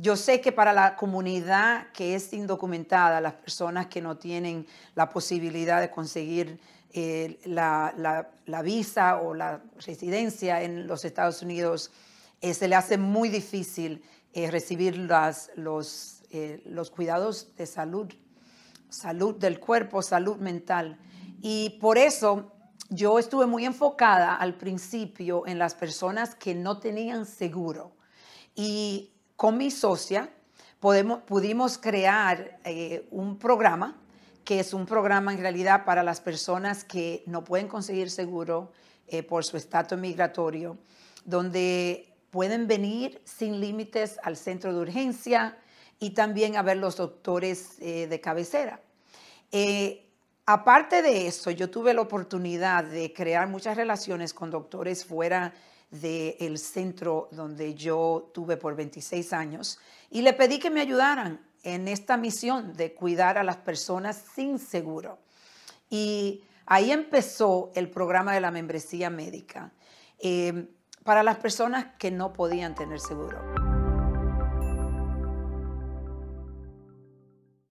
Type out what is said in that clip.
yo sé que para la comunidad que es indocumentada, las personas que no tienen la posibilidad de conseguir eh, la, visa o la residencia en los Estados Unidos, eh, se le hace muy difícil eh, recibir las, los, los cuidados de salud, salud del cuerpo, salud mental. Y por eso yo estuve muy enfocada al principio en las personas que no tenían seguro. Y con mi socia podemos, pudimos crear eh, un programa, que es un programa en realidad para las personas que no pueden conseguir seguro eh, por su estatus migratorio, donde pueden venir sin límites al centro de urgencia y también a ver los doctores eh, de cabecera. Aparte de eso, yo tuve la oportunidad de crear muchas relaciones con doctores fuera del centro donde yo tuve por 26 años y le pedí que me ayudaran en esta misión de cuidar a las personas sin seguro. Y ahí empezó el programa de la membresía médica eh, para las personas que no podían tener seguro.